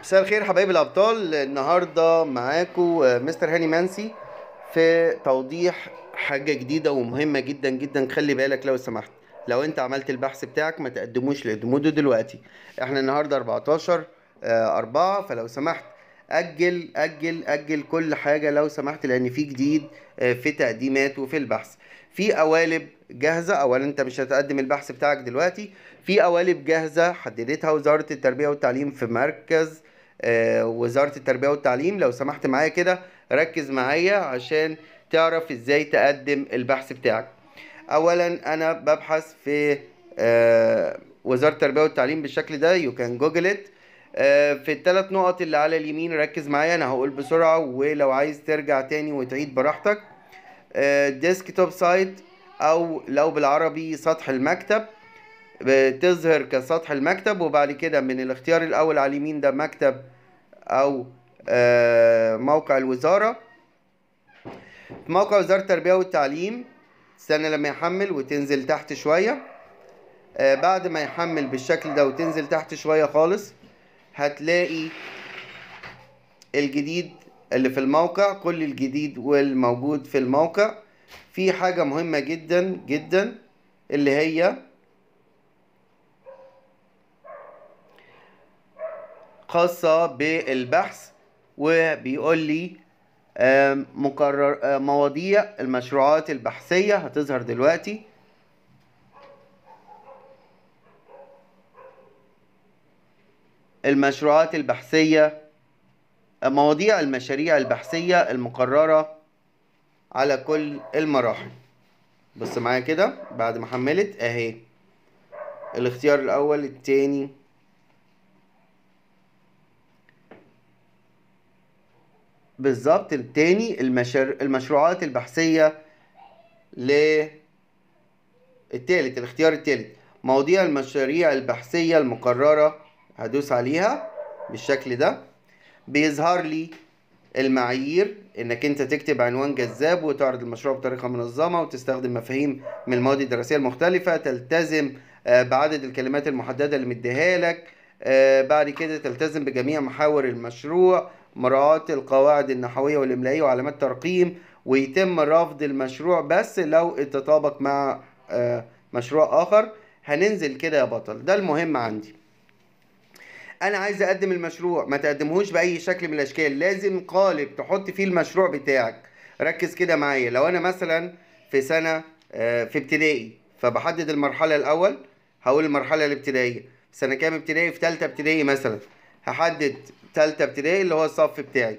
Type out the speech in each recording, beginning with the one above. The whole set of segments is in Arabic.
مساء الخير حبايب الابطال النهارده معاكم آه، مستر هاني منسي في توضيح حاجه جديده ومهمه جدا جدا خلي بالك لو سمحت لو انت عملت البحث بتاعك ما تقدموش لقدموده دلوقتي احنا النهارده 14 4 آه، فلو سمحت اجل اجل اجل كل حاجه لو سمحت لان في جديد آه، في تقديمات وفي البحث في قوالب جاهزه اولا انت مش هتقدم البحث بتاعك دلوقتي في قوالب جاهزه حددتها وزاره التربيه والتعليم في مركز آه، وزاره التربيه والتعليم لو سمحت معايا كده ركز معايا عشان تعرف ازاي تقدم البحث بتاعك اولا انا ببحث في آه، وزاره التربيه والتعليم بالشكل ده يو كان جوجل ات في الثلاث نقط اللي على اليمين ركز معايا انا هقول بسرعه ولو عايز ترجع تاني وتعيد براحتك ديسك توب سايت او لو بالعربي سطح المكتب بتظهر كسطح المكتب وبعد كده من الاختيار الاول على اليمين ده مكتب او آه، موقع الوزارة موقع وزارة التربية والتعليم استنى لما يحمل وتنزل تحت شوية آه، بعد ما يحمل بالشكل ده وتنزل تحت شوية خالص هتلاقي الجديد اللي في الموقع كل الجديد والموجود في الموقع في حاجة مهمة جدا جدا اللي هي خاصة بالبحث وبيقول لي مقرر آه، مواضيع المشروعات البحثية هتظهر دلوقتي المشروعات البحثية مواضيع المشاريع البحثية المقررة على كل المراحل بص معايا كده بعد ما حملت اهي الاختيار الاول التاني بالظبط التاني المشر... المشروعات البحثية ل التالت الاختيار التالت مواضيع المشاريع البحثية المقررة هدوس عليها بالشكل ده بيظهر لي المعايير انك انت تكتب عنوان جذاب وتعرض المشروع بطريقه منظمه وتستخدم مفاهيم من المواد الدراسيه المختلفه تلتزم آه، بعدد الكلمات المحدده اللي مديها لك آه، بعد كده تلتزم بجميع محاور المشروع مراعاة القواعد النحوية والإملائية وعلامات ترقيم ويتم رفض المشروع بس لو اتطابق مع آه، مشروع آخر هننزل كده يا بطل ده المهم عندي انا عايز اقدم المشروع ما تقدمهوش باي شكل من الاشكال لازم قالب تحط فيه المشروع بتاعك ركز كده معايا لو انا مثلا في سنه آه، في ابتدائي فبحدد المرحله الاول هقول المرحله الابتدائيه سنه كام ابتدائي في ثالثه ابتدائي مثلا هحدد ثالثه ابتدائي اللي هو الصف بتاعي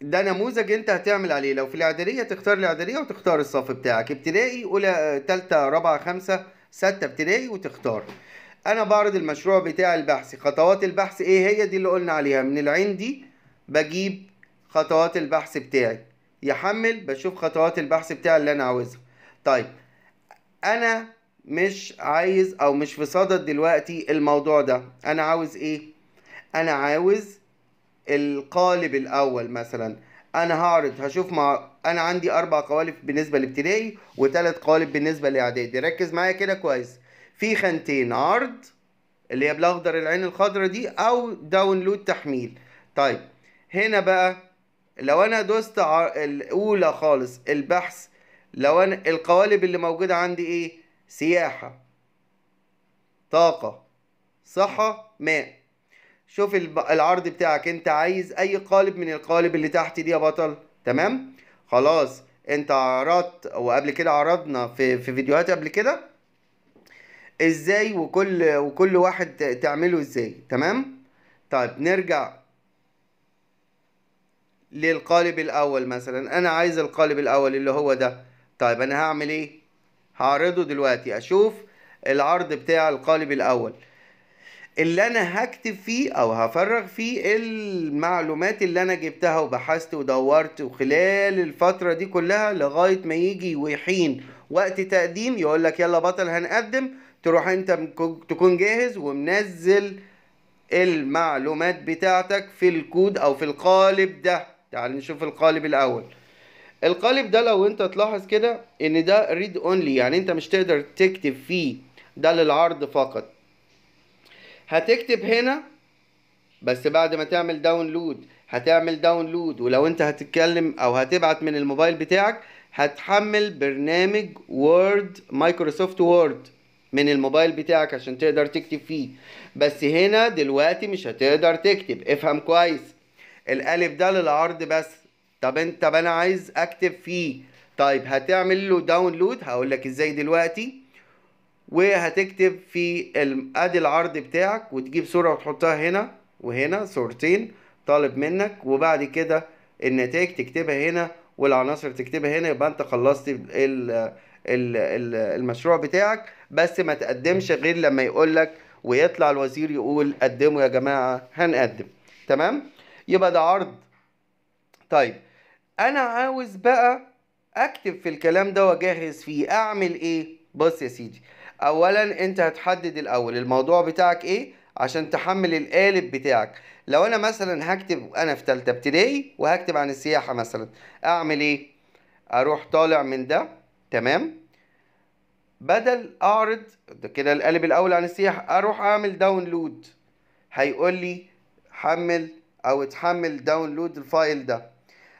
ده نموذج انت هتعمل عليه لو في الاعداديه تختار الاعداديه وتختار الصف بتاعك ابتدائي اولى ثالثه رابعه خمسه سته ابتدائي وتختار انا بعرض المشروع بتاع البحث خطوات البحث ايه هي دي اللي قلنا عليها من العندي بجيب خطوات البحث بتاعي يحمل بشوف خطوات البحث بتاعي اللي انا عاوزها طيب انا مش عايز او مش في صدد دلوقتي الموضوع ده انا عاوز ايه انا عاوز القالب الاول مثلا انا هعرض هشوف مع انا عندي اربع قوالب بالنسبه لابتدائي وثلاث قوالب بالنسبه لاعدادي ركز معايا كده كويس في خانتين عرض اللي هي بالاخضر العين الخضراء دي او داونلود تحميل طيب هنا بقى لو انا دوست الاولى خالص البحث لو انا القوالب اللي موجوده عندي ايه سياحه طاقه صحه ماء شوف العرض بتاعك انت عايز اي قالب من القوالب اللي تحت دي يا بطل تمام خلاص انت عرضت وقبل كده عرضنا في في فيديوهات قبل كده ازاي وكل وكل واحد تعمله ازاي تمام طيب نرجع للقالب الاول مثلا انا عايز القالب الاول اللي هو ده طيب انا هعمل ايه هعرضه دلوقتي اشوف العرض بتاع القالب الاول اللي انا هكتب فيه او هفرغ فيه المعلومات اللي انا جبتها وبحثت ودورت وخلال الفترة دي كلها لغاية ما يجي ويحين وقت تقديم يقول لك يلا بطل هنقدم تروح انت تكون جاهز ومنزل المعلومات بتاعتك في الكود او في القالب ده تعال نشوف القالب الاول القالب ده لو انت تلاحظ كده ان ده ريد اونلي يعني انت مش تقدر تكتب فيه ده للعرض فقط هتكتب هنا بس بعد ما تعمل داونلود هتعمل داونلود ولو انت هتتكلم او هتبعت من الموبايل بتاعك هتحمل برنامج وورد مايكروسوفت وورد من الموبايل بتاعك عشان تقدر تكتب فيه بس هنا دلوقتي مش هتقدر تكتب افهم كويس الالف ده للعرض بس طب انت طب انا عايز اكتب فيه طيب هتعمل له داونلود هقول لك ازاي دلوقتي وهتكتب في ادي العرض بتاعك وتجيب صوره وتحطها هنا وهنا صورتين طالب منك وبعد كده النتائج تكتبها هنا والعناصر تكتبها هنا يبقى انت خلصت المشروع بتاعك بس ما تقدمش غير لما يقول لك ويطلع الوزير يقول قدموا يا جماعة هنقدم تمام يبقى ده عرض طيب انا عاوز بقى اكتب في الكلام ده واجهز فيه اعمل ايه بص يا سيدي اولا انت هتحدد الاول الموضوع بتاعك ايه عشان تحمل القالب بتاعك لو انا مثلا هكتب انا في ثالثه ابتدائي وهكتب عن السياحة مثلا اعمل ايه اروح طالع من ده تمام بدل اعرض ده كده القالب الاول عن السياح اروح اعمل داونلود هيقول لي حمل او اتحمل داونلود الفايل ده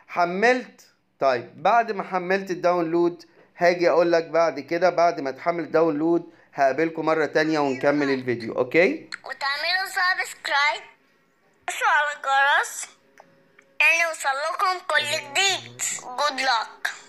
حملت طيب بعد ما حملت الداونلود هاجي اقول لك بعد كده بعد ما تحمل داونلود هقابلكم مره تانية ونكمل الفيديو اوكي وتعملوا سبسكرايب على الجرس يعني يوصل لكم كل جديد جود لك